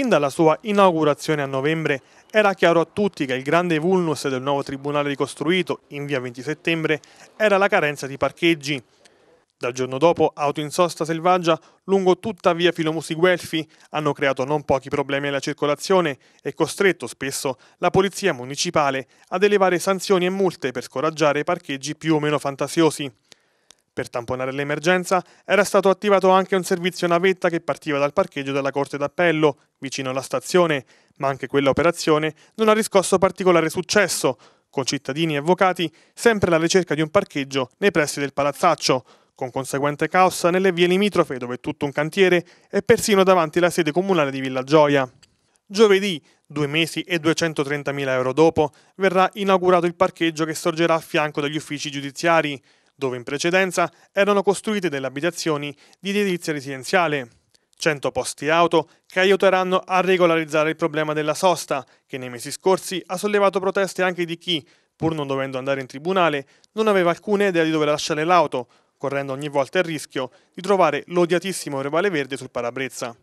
Fin dalla sua inaugurazione a novembre era chiaro a tutti che il grande vulnus del nuovo tribunale ricostruito in via 20 settembre era la carenza di parcheggi. Dal giorno dopo, auto in sosta selvaggia lungo tutta via Filomusi Guelfi hanno creato non pochi problemi alla circolazione e costretto spesso la polizia municipale ad elevare sanzioni e multe per scoraggiare parcheggi più o meno fantasiosi. Per tamponare l'emergenza era stato attivato anche un servizio navetta che partiva dal parcheggio della Corte d'Appello, vicino alla stazione, ma anche quella operazione non ha riscosso particolare successo, con cittadini e avvocati sempre alla ricerca di un parcheggio nei pressi del palazzaccio, con conseguente caos nelle vie limitrofe dove tutto un cantiere e persino davanti alla sede comunale di Villa Gioia. Giovedì, due mesi e 230.000 euro dopo, verrà inaugurato il parcheggio che sorgerà a fianco degli uffici giudiziari, dove in precedenza erano costruite delle abitazioni di edilizia residenziale. 100 posti auto che aiuteranno a regolarizzare il problema della sosta, che nei mesi scorsi ha sollevato proteste anche di chi, pur non dovendo andare in tribunale, non aveva alcuna idea di dove lasciare l'auto, correndo ogni volta il rischio di trovare l'odiatissimo revale verde sul parabrezza.